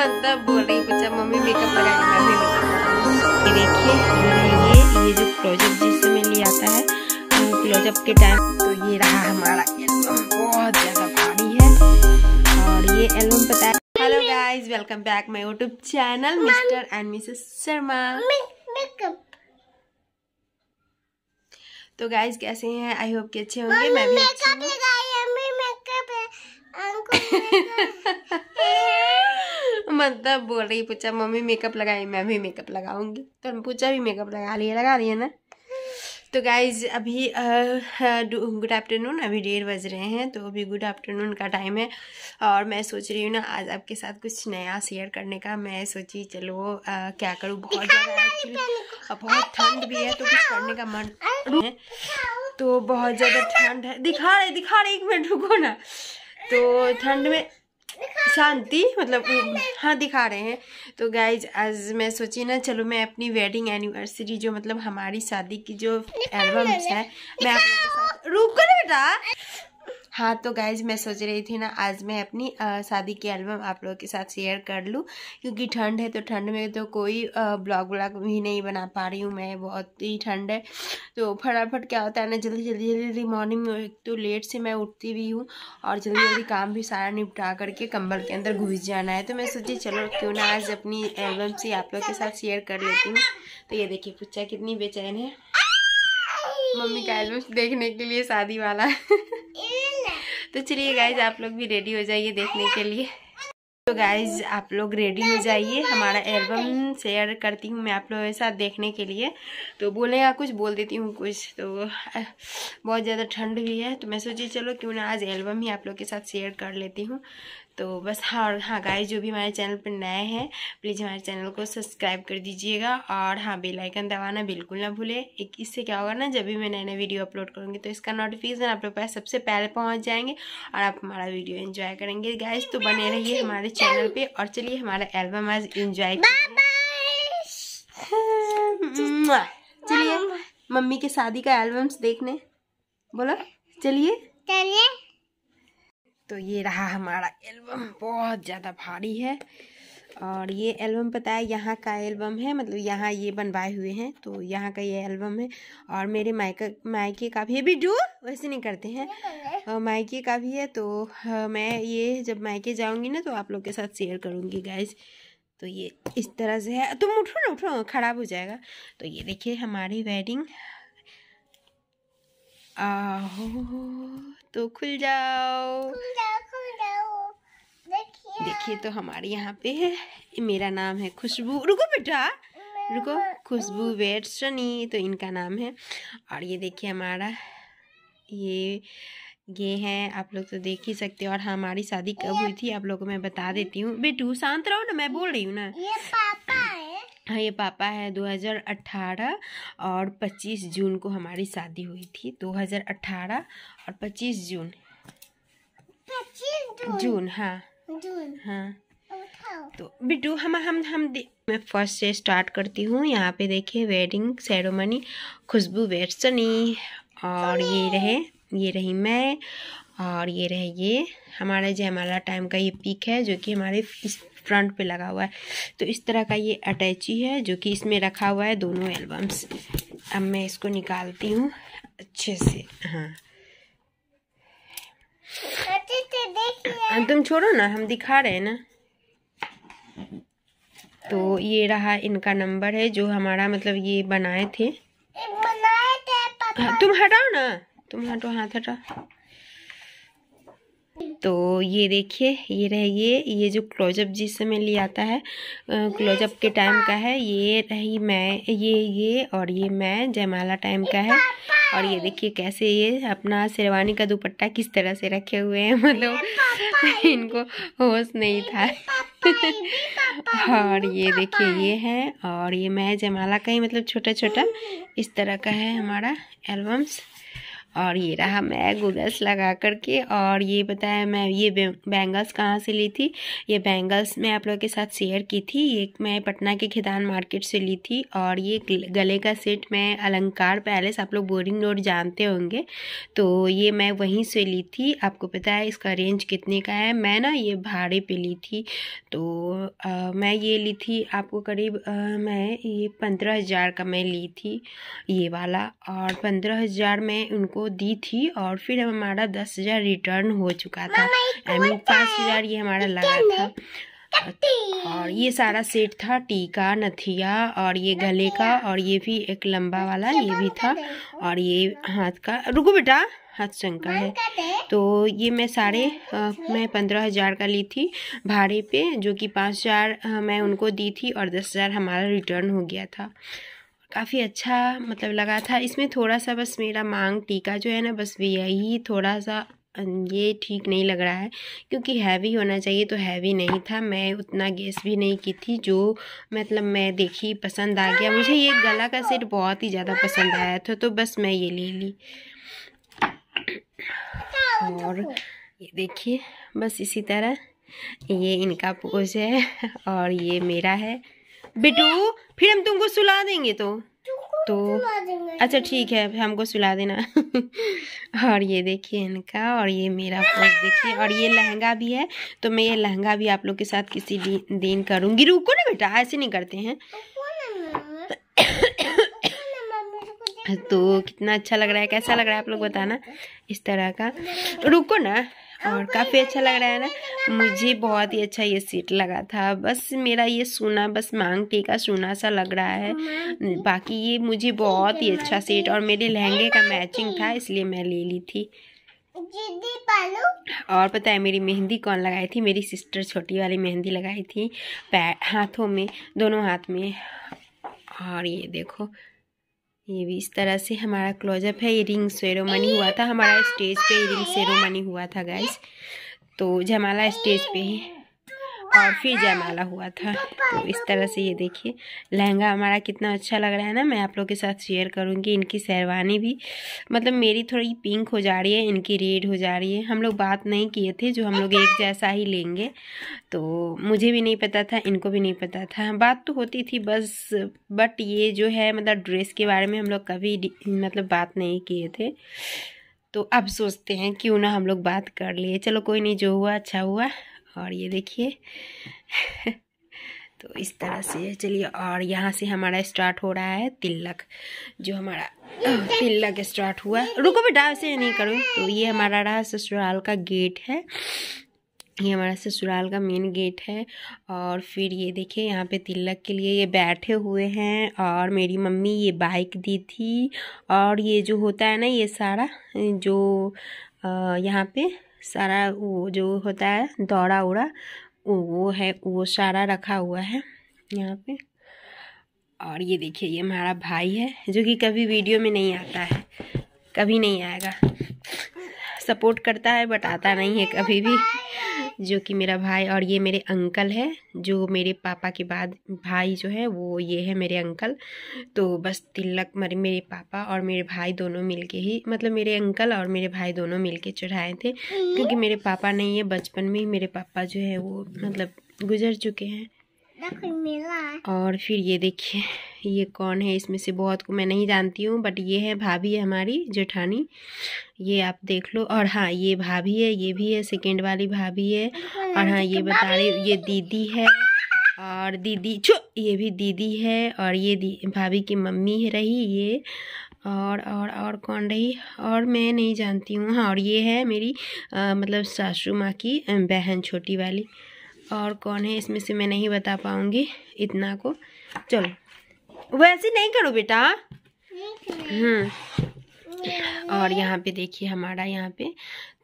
मतलब बोल रही हूँ जब मम्मी मेकअप लगाई मैं भी मेकअप ये देखिए ये ये जो क्लोजअप जिससे मैं लिया आता है वो तो क्लोजअप के टाइम तो ये रहा हमारा तो बहुत ज़्यादा भारी है और ये एल्बम पता है hello guys welcome back my YouTube channel mister and Mrs Sharma तो गाइज कैसे हैं आई होप कि अच्छे होंगे मैं भी अच्छी हूँ मतलब बोल रही पूछा मम्मी मेकअप लगाई मैं भी मेकअप लगाऊंगी तो पूछा भी मेकअप लगा लिए लगा लिए ना तो गाइज अभी गुड आफ्टरनून अभी डेढ़ बज रहे हैं तो अभी गुड आफ्टरनून का टाइम है और मैं सोच रही हूँ ना आज आपके साथ कुछ नया शेयर करने का मैं सोची चलो आ, क्या करूँ बहुत ज़्यादा एक्चुअली बहुत ठंड भी है तो कुछ करने का मन है तो बहुत ज़्यादा ठंड है दिखा रहे दिखा रहे एक मिनट रुको ना तो ठंड में शांति हाँ, मतलब हाँ दिखा रहे हैं तो गाइज आज मैं सोची ना चलो मैं अपनी वेडिंग एनिवर्सरी जो मतलब हमारी शादी की जो एल्बम्स है मैं आप रुको ना बेटा हाँ तो गाइज मैं सोच रही थी ना आज मैं अपनी शादी की एल्बम आप लोगों के साथ शेयर कर लूँ क्योंकि ठंड है तो ठंड में तो कोई ब्लॉग व्लॉग भी नहीं बना पा रही हूँ मैं बहुत ही ठंड है तो फटाफट क्या होता है ना जल्दी जल्दी जल्दी जल्दी मॉर्निंग में तो लेट से मैं उठती भी हूँ और जल्दी जल्दी काम भी सारा निपटा करके कम्बल के अंदर घुस जाना है तो मैं सोची चलो क्यों ना आज अपनी एल्बम से आप लोग के साथ शेयर कर लेती हूँ तो ये देखिए पूछा कितनी बेचैन है मम्मी का एल्बम देखने के लिए शादी वाला तो चलिए गाइज आप लोग भी रेडी हो जाइए देखने के लिए तो गाइज आप लोग रेडी हो जाइए हमारा एल्बम शेयर करती हूँ मैं आप लोगों के साथ देखने के लिए तो बोलेगा कुछ बोल देती हूँ कुछ तो बहुत ज़्यादा ठंड भी है तो मैं सोची चलो क्यों ना आज एल्बम ही आप लोग के साथ शेयर कर लेती हूँ तो बस हाँ और हाँ गाइस जो भी हमारे चैनल पर नए हैं प्लीज़ हमारे चैनल को सब्सक्राइब कर दीजिएगा और हाँ बेल आइकन दबाना बिल्कुल ना भूले एक इससे क्या होगा ना जब भी मैं नए नए वीडियो अपलोड करूँगी तो इसका नोटिफिकेशन आप लोग पास सबसे पहले पहुँच जाएंगे और आप हमारा वीडियो इन्जॉय करेंगे गाइज तो बने रहिए हमारे चैनल पर और चलिए हमारा एल्बम आज इन्जॉय चलिए मम्मी के शादी का एल्बम्स देखने बोला चलिए चलिए तो ये रहा हमारा एल्बम बहुत ज़्यादा भारी है और ये एल्बम पता है यहाँ का एल्बम है मतलब यहाँ ये बनवाए हुए हैं तो यहाँ का ये एल्बम है और मेरे मायके मायके का भी है डू वैसे नहीं करते हैं मायके का भी है तो मैं ये जब मायके जाऊँगी ना तो आप लोग के साथ शेयर करूँगी गाइज तो ये इस तरह से है तुम उठो ना उठो ख़राब हो जाएगा तो ये देखिए हमारी वेडिंग आहो तो खुल जाओ खुल जाओ खुल जाओ देखिए देखिए तो हमारे यहाँ पे है मेरा नाम है खुशबू रुको बेटा रुको हाँ। खुशबू वेट सनी तो इनका नाम है और ये देखिए हमारा ये ये हैं आप लोग तो देख ही सकते हो और हमारी शादी कब हुई थी आप लोगों को मैं बता देती हूँ बेटू शांत रहो ना मैं बोल रही हूँ ना हाँ, ये पापा है 2018 और 25 जून को हमारी शादी हुई थी 2018 और 25 जून जून हाँ जून हाँ तो बिटू हम हम हम मैं फर्स्ट से स्टार्ट करती हूँ यहाँ पे देखिए वेडिंग सेरोमनी खुशबू वेरसनी और ये रहे ये रही मैं और ये रहे ये हमारा जयमाला टाइम का ये पिक है जो कि हमारे इस फ्रंट पे लगा हुआ है तो इस तरह का ये अटैची है जो कि इसमें रखा हुआ है दोनों एल्बम्स अब मैं इसको निकालती हूँ अच्छे से हाँ तुम छोड़ो ना हम दिखा रहे हैं ना तो ये रहा इनका नंबर है जो हमारा मतलब ये बनाए थे बनाए थे हाँ, तुम हटाओ ना तुम हटो हाथ हटाओ तो ये देखिए ये रहे ये ये जो क्लोजअप जिस समय लिया आता है क्लोजअप के टाइम का है ये रही मैं ये ये और ये मैं जयमाला टाइम का है और ये देखिए कैसे ये अपना शेरवानी का दुपट्टा किस तरह से रखे हुए हैं मतलब इनको होश नहीं था हाँ, और ये देखिए ये है और ये मैं जयमाला का ही मतलब छोटा छोटा इस तरह का है हमारा एल्बम्स और ये रहा मैं गुगल्स लगा करके और ये बताया मैं ये बैंगल्स कहाँ से ली थी ये बैंगल्स मैं आप लोगों के साथ शेयर की थी ये मैं पटना के खिदान मार्केट से ली थी और ये गले का सेट मैं अलंकार पैलेस आप लोग बोरिंग रोड जानते होंगे तो ये मैं वहीं से ली थी आपको पता है इसका रेंज कितने का है मैं ना ये भाड़े पर ली थी तो आ, मैं ये ली थी आपको करीब आ, मैं ये पंद्रह हज़ार का मैं ली थी ये वाला और पंद्रह हज़ार में उनको को दी थी और फिर हमारा दस हज़ार रिटर्न हो चुका था आई मीन पाँच हज़ार ये हमारा लगा था और ये सारा सेट था टीका नथिया और ये गले का और ये भी एक लंबा वाला ये भी था और ये हाथ का रुको बेटा हाथ शंका है तो ये मैं सारे आ, मैं पंद्रह हज़ार का ली थी भाड़े पे जो कि पाँच हज़ार मैं उनको दी थी और दस हज़ार हमारा रिटर्न हो गया था काफ़ी अच्छा मतलब लगा था इसमें थोड़ा सा बस मेरा मांग टीका जो है ना बस यही थोड़ा सा ये ठीक नहीं लग रहा है क्योंकि हैवी होना चाहिए तो हैवी नहीं था मैं उतना गेस भी नहीं की थी जो मतलब मैं देखी पसंद आ गया मुझे ये गला का सेट बहुत ही ज़्यादा पसंद आया था तो बस मैं ये ले ली और ये देखिए बस इसी तरह ये इनका पोज है और ये मेरा है बिटू फिर हम तुमको सुला देंगे तो तो अच्छा ठीक है हमको सुला देना और ये देखिए इनका और ये मेरा पर्स देखिए और ये लहंगा भी है तो मैं ये लहंगा भी आप लोग के साथ किसी दिन करूँगी रुको ना बेटा ऐसे नहीं करते हैं तो कितना अच्छा लग रहा है कैसा लग रहा है आप लोग बताना इस तरह का रुको ना और काफ़ी अच्छा लग रहा है ना मुझे बहुत ही अच्छा ये सीट लगा था बस मेरा ये सोना बस मांग टेका सोना सा लग रहा है तो बाकी ये मुझे बहुत ही अच्छा सेट और मेरे लहंगे का मैचिंग था इसलिए मैं ले ली थी और पता है मेरी मेहंदी कौन लगाई थी मेरी सिस्टर छोटी वाली मेहंदी लगाई थी हाथों में दोनों हाथ में और ये देखो ये भी इस तरह से हमारा क्लोजअप है ये रिंग सेरोमनी हुआ था हमारा स्टेज पे रिंग सेरोमनी हुआ था गाइस तो जमाला स्टेज पे है और फिर जयमाला हुआ था तो इस तरह से ये देखिए लहंगा हमारा कितना अच्छा लग रहा है ना मैं आप लोग के साथ शेयर करूँगी इनकी शेरवानी भी मतलब मेरी थोड़ी पिंक हो जा रही है इनकी रेड हो जा रही है हम लोग बात नहीं किए थे जो हम लोग एक जैसा ही लेंगे तो मुझे भी नहीं पता था इनको भी नहीं पता था बात तो होती थी बस बट ये जो है मतलब ड्रेस के बारे में हम लोग कभी मतलब बात नहीं किए थे तो अब सोचते हैं क्यों ना हम लोग बात कर लिए चलो कोई नहीं जो हुआ अच्छा हुआ और ये देखिए तो इस तरह से चलिए और यहाँ से हमारा स्टार्ट हो रहा है तिलक जो हमारा तिलक स्टार्ट हुआ रुको बेटा ऐसे नहीं करो तो ये हमारा रहा ससुराल का गेट है ये हमारा ससुराल का मेन गेट है और फिर ये देखिए यहाँ पे तिलक के लिए ये बैठे हुए हैं और मेरी मम्मी ये बाइक दी थी और ये जो होता है ना ये सारा जो यहाँ पे सारा वो जो होता है दौड़ा उड़ा वो है वो सारा रखा हुआ है यहाँ पे और ये देखिए ये हमारा भाई है जो कि कभी वीडियो में नहीं आता है कभी नहीं आएगा सपोर्ट करता है बट आता नहीं है कभी भी जो कि मेरा भाई और ये मेरे अंकल है जो मेरे पापा के बाद भाई जो है वो ये है मेरे अंकल तो बस तिलक मेरे मेरे पापा और मेरे भाई दोनों मिलके ही मतलब मेरे अंकल और मेरे भाई दोनों मिलके चढ़ाए थे क्योंकि मेरे पापा नहीं है बचपन में ही मेरे पापा जो है वो मतलब गुजर चुके हैं और फिर ये देखिए ये कौन है इसमें से बहुत को मैं नहीं जानती हूँ बट ये है भाभी हमारी जेठानी ये आप देख लो और हाँ ये भाभी है ये भी है सेकेंड वाली भाभी है और हाँ ये बता रहे ये दीदी है और दीदी छो ये भी दीदी है और ये भाभी की मम्मी है रही ये और और और कौन रही और मैं नहीं जानती हूँ हाँ और ये है मेरी आ, मतलब सासू माँ की बहन छोटी वाली और कौन है इसमें से मैं नहीं बता पाऊंगी इतना को चलो वैसे नहीं करो बेटा हम्म और यहाँ पे देखिए हमारा यहाँ पे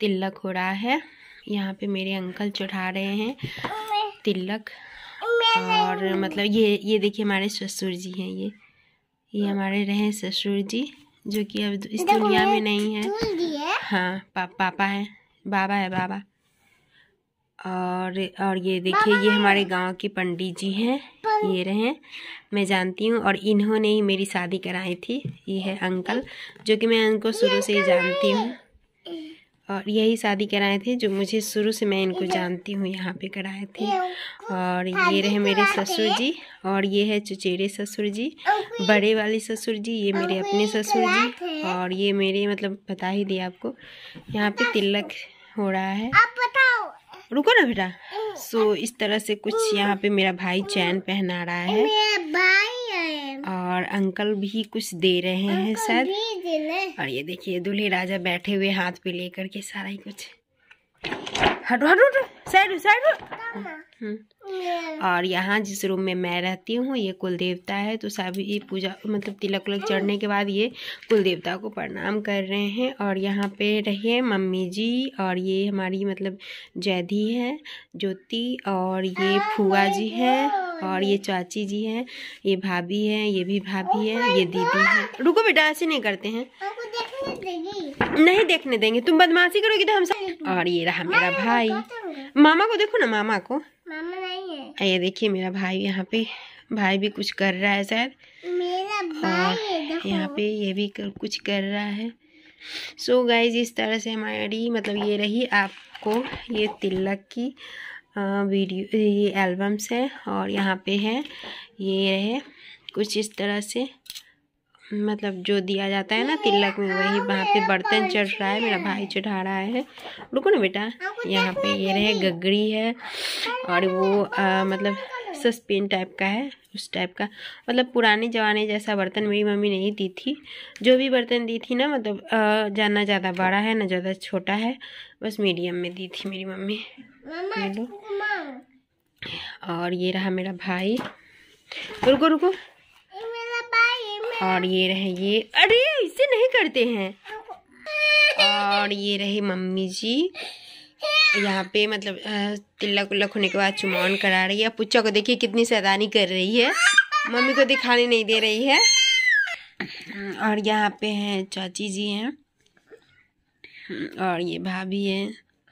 तिलक हो रहा है यहाँ पे मेरे अंकल चढ़ा रहे हैं तिलक और मतलब ये ये देखिए हमारे ससुर जी हैं ये ये हमारे रहे ससुर जी जो कि अब इस दुनिया में नहीं है हाँ पा, पापा है बाबा है बाबा और और ये देखिए ये हमारे गांव के पंडित जी हैं ये रहे मैं जानती हूँ और इन्होंने ही मेरी शादी कराई थी ये है अंकल जो कि मैं इनको शुरू से ही जानती हूँ और यही शादी कराए थे जो मुझे शुरू से मैं इनको जानती हूँ यहाँ पे कराए थे और ये रहे मेरे ससुर जी और ये है चुचेरे ससुर जी बड़े वाले ससुर जी ये मेरे अपने ससुर जी और ये मेरे मतलब बता ही दिया आपको यहाँ पे तिलक हो रहा है रुको ना बेटा सो so, इस तरह से कुछ हम्म। यहाँ पे मेरा भाई चैन पहना रहा है और अंकल भी कुछ दे रहे हैं शायद और ये देखिए दूल्हे राजा बैठे हुए हाथ पे लेकर के सारा ही कुछ हटो हटो हटो साइड साइड हम्म। और यहाँ जिस रूम में मैं रहती हूँ ये कुल देवता है तो सभी पूजा मतलब तिलक उलक हम्म। चढ़ने के बाद ये कुल देवता को प्रणाम कर रहे हैं और यहाँ पे रहिए मम्मी जी और ये हमारी मतलब जैधी है ज्योति और ये हाँ, फुआ जी है और ये चाची जी है ये भाभी है ये भी भाभी है ये दीदी है रुको बेटा ऐसे नहीं करते हैं नहीं देखने देंगे तुम बदमाशी करोगे तो हम सब और ये रहा मेरा भाई मामा को देखो ना मामा को मामा नहीं है ये देखिए मेरा भाई यहाँ पे भाई भी कुछ कर रहा है शायद हाँ, यहाँ पे ये भी कर, कुछ कर रहा है सो so गाइज इस तरह से हमारी मतलब ये रही आपको ये तिलक की वीडियो ये एल्बम्स है और यहाँ पे है ये रहे कुछ इस तरह से मतलब जो दिया जाता है ना तिलक में वही वहाँ पे बर्तन चढ़ रहा है मेरा भाई चढ़ा रहा है रुको ना बेटा यहाँ पे ये रहे गगड़ी है और वो आ, मतलब सस्पेन टाइप का है उस टाइप का मतलब पुराने जमाने जैसा बर्तन मेरी मम्मी नहीं दी थी जो भी बर्तन दी थी ना मतलब आ, ना ज़्यादा बड़ा है ना ज़्यादा छोटा है बस मीडियम में दी थी मेरी मम्मी और ये रहा मेरा भाई रुको रुको और ये रहे ये अरे इसे नहीं करते हैं और ये रहे मम्मी जी यहाँ पे मतलब तिल्लक उल्लक होने के बाद चुमान करा रही है पुच्चा को देखिए कितनी सैदानी कर रही है मम्मी को दिखाने नहीं दे रही है और यहाँ पे हैं चाची जी हैं और ये भाभी है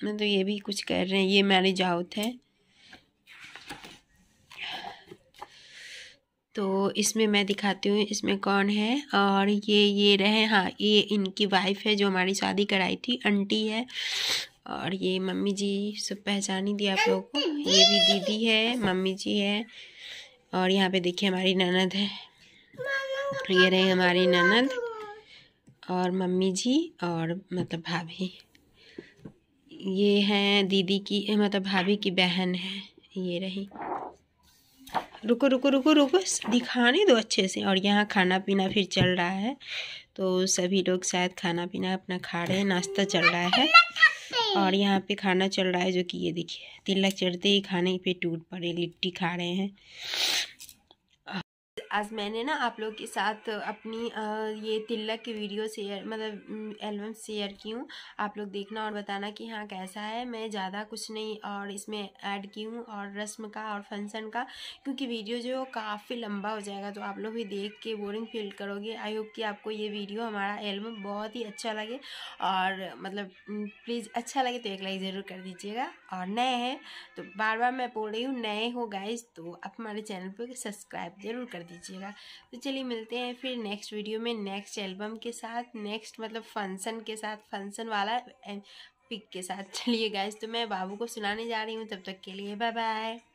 मतलब ये भी कुछ कर रहे हैं ये मैरिज आउट है तो इसमें मैं दिखाती हूँ इसमें कौन है और ये ये रहे हाँ ये इनकी वाइफ है जो हमारी शादी कराई थी आंटी है और ये मम्मी जी सब पहचान ही दिया आप लोगों को ये भी दीदी है मम्मी जी है और यहाँ पे देखिए हमारी ननद है ये रहे हमारी ननद और मम्मी जी और मतलब भाभी ये हैं दीदी की मतलब भाभी की बहन है ये रही रुको रुको रुको रुको दिखाने दो अच्छे से और यहाँ खाना पीना फिर चल रहा है तो सभी लोग शायद खाना पीना अपना खा रहे हैं नाश्ता चल रहा है और यहाँ पे खाना चल रहा है जो कि ये देखिए तिलक चढ़ते ही खाने पे टूट पड़े लिट्टी खा रहे हैं आज मैंने ना आप लोग के साथ अपनी ये तिलक की वीडियो शेयर मतलब एल्बम शेयर की हूँ आप लोग देखना और बताना कि हाँ कैसा है मैं ज़्यादा कुछ नहीं और इसमें ऐड की हूँ और रस्म का और फंक्शन का क्योंकि वीडियो जो काफ़ी लंबा हो जाएगा तो आप लोग भी देख के बोरिंग फील करोगे आई होप कि आपको ये वीडियो हमारा एल्बम बहुत ही अच्छा लगे और मतलब प्लीज़ अच्छा लगे तो एक लाइक ज़रूर कर दीजिएगा और नए हैं तो बार बार मैं बोल रही हूँ नए हो गाइज तो आप हमारे चैनल पर सब्सक्राइब ज़रूर कर दीजिए कीजिएगा तो चलिए मिलते हैं फिर नेक्स्ट वीडियो में नेक्स्ट एल्बम के साथ नेक्स्ट मतलब फंक्शन के साथ फंक्शन वाला पिक eh, के साथ चलिए गाइज तो मैं बाबू को सुनाने जा रही हूँ तब तक के लिए बाय बाय